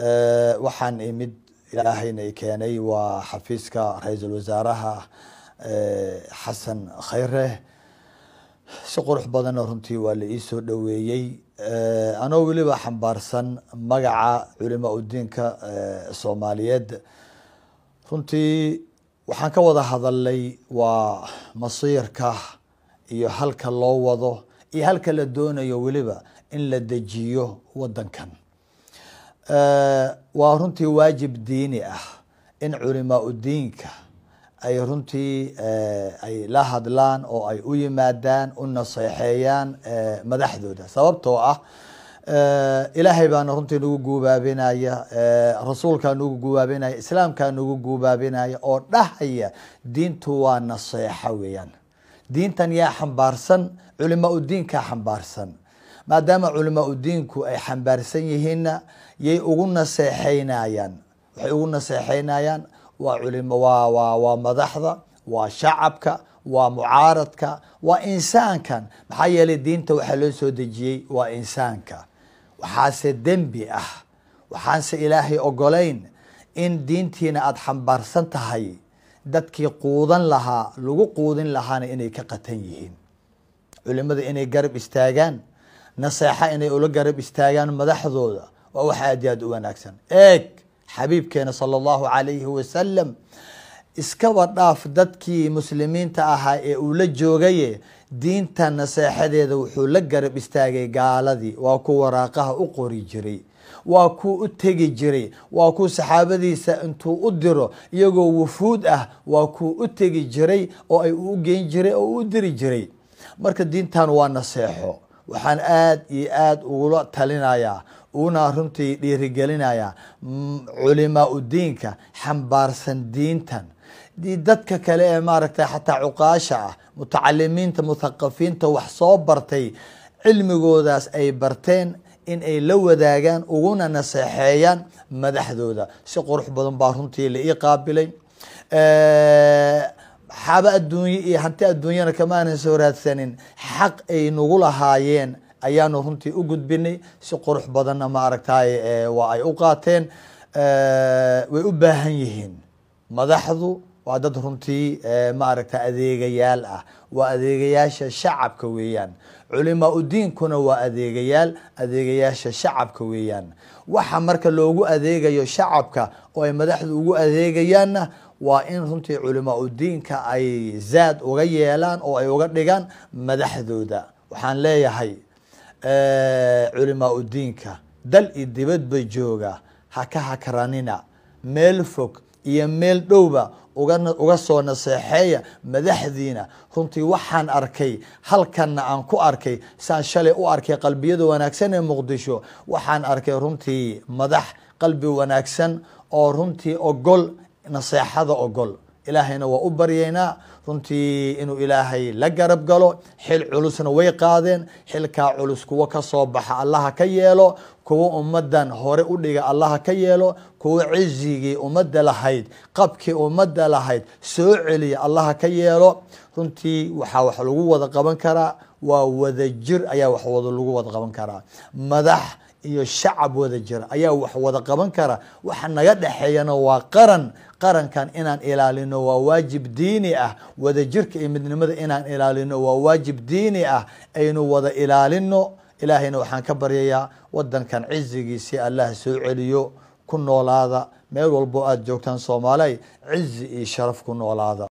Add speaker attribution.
Speaker 1: Eh, waxaan imid ilaahayna keenay waa xafiiska ra-iisul wasaaraha eh, xasan khayre si qurux badanna runtii waa la ii soo dhaweeyey eh, anoo weliba xambaarsan magaca culimaa udiinka soomaaliyeed runtii waxaan ka wada hadalnay waa masiirka iyo halka loo wado iyo halka la doonayo weliba in la dejiyo wadankan waa runtii waajib diini ah in culimaa ay runtii eh, ay la hadlaan oo ay u yimaadaan u naseexeeyaan eh, madaxdooda sababtoo ah eh, ilaahay baana runtii nagu guubaabinaya rasuulkaa nagu guubaabinaya islaamkaa nagu guubaabinaya oo dhahaya diintu waa naseexo weeyaan diintan yaa xambaarsan culimaa u xambaarsan maadaama culamaa udiinku ay xambaarsan yihiinna yay ugu naseexeynayaan waxay ugu naseexeynayaan waa waa waa waa madaxda waa shacabka waa mucaaradka waa insaankan maxaa yeelay diinta waxaa loo soo dejiyey waa insaanka waxaase dembi ah waxaanse ilaahay ogolayn in diintiina aada xambaarsan tahay dadkii quudan lahaa lagu quudin lahaana inay ka qatan yihiin culimada inay garab istaagaan naseexa inay ula garab istaagaan madaxdooda waa wax aad aad u wanaagsan eeg xabiibkeena sala allahu calayhi wasalam iskaba dhaaf dadkii muslimiinta ahaa ee uu la joogaye diinta naseexadeeda wuxuu la garab istaagay gaaladii waa ku waraaqaha u qori jiray waa kuu u tegi jiray waa kuu saxaabadiisa intuu u diro iyagoo wufuud ah waa kuu u tegi jiray oo ay u geyn jiray oo u diri jiray marka diintan waa naseexo waxaan aad iyo aada ugula talinayaa una runtii dhiirigelinayaa mm, culimaa udiinka xambaarsan diintan dadka kale ee maaragtay xataa cuqaasha ah mutacalimiinta muthaqafiinta wax soo bartay cilmigoodaas ay barteen in ay la wadaagaan uguna naseexeeyaan madaxdooda si qurux badan baa runtii la ii qaabilay maxaabo adduunye iyo hanti adduunyana kamaaanan soo raadsanin xaq ay nagu lahaayeen ayaanu runtii u gudbinay si qurux badanna maaragtay waa ay u qaateen way u baahan yihiin madaxdu waa dad runtii maaragtay adeegayaal ah waa adeegayaasha shacabka weeyaan culimaaudiinkuna waa adeegayaal adeegayaasha shacabka weeyaan waxa marka loogu adeegayo shacabka oo ay madaxdu ugu adeegayaanna waa in runtii culamaa ay zaad uga yeelaan oo ay uga dhigaan madaxdooda waxaan leeyahay eh, culamaa udiinka dal iyo dibad bay jooga haka hakranina meel fog iyo meel dhowba uga soo naseexeeya madaxdiina runtii waxaan arkay halkanna aan ku arkay saan shalay u arkay qalbiyada wanaagsan ee muqdisho waxaan arkay runtii madax qalbi wanaagsan oo runtii ogol naseexada ogol ilaahayna waa u baryaynaa runtii inuu ilaahay la garab galo xil culusna way qaadeen xilkaa culus kuwo ka soo baxa allaha ka yeelo kuwo ummaddan hore u dhiga allaha ka yeelo kuwo cizigii ummadda lahayd qabkii ummadda lahayd soo celiya allaha ka yeelo runtii waxaa wax lagu wada qaban karaa waa wada jir ayaa wax wada lagu wada qaban karaa madax iyo shacab wada jira ayaa wax wada qaban kara waxa naga dhexeeyana waa qaran qarankan inaan ilaalino waa waajib diini ah wada jirka iyo midnimada inaan ilaalino waa waajib diini ah aynu wada ilaalino ilaahayna waxaan ka baryayaa wadankan cizigiisii allah soo celiyo ku noolaada meel walbo aada joogtaan soomaaliya cizi iyo sharaf ku noolaada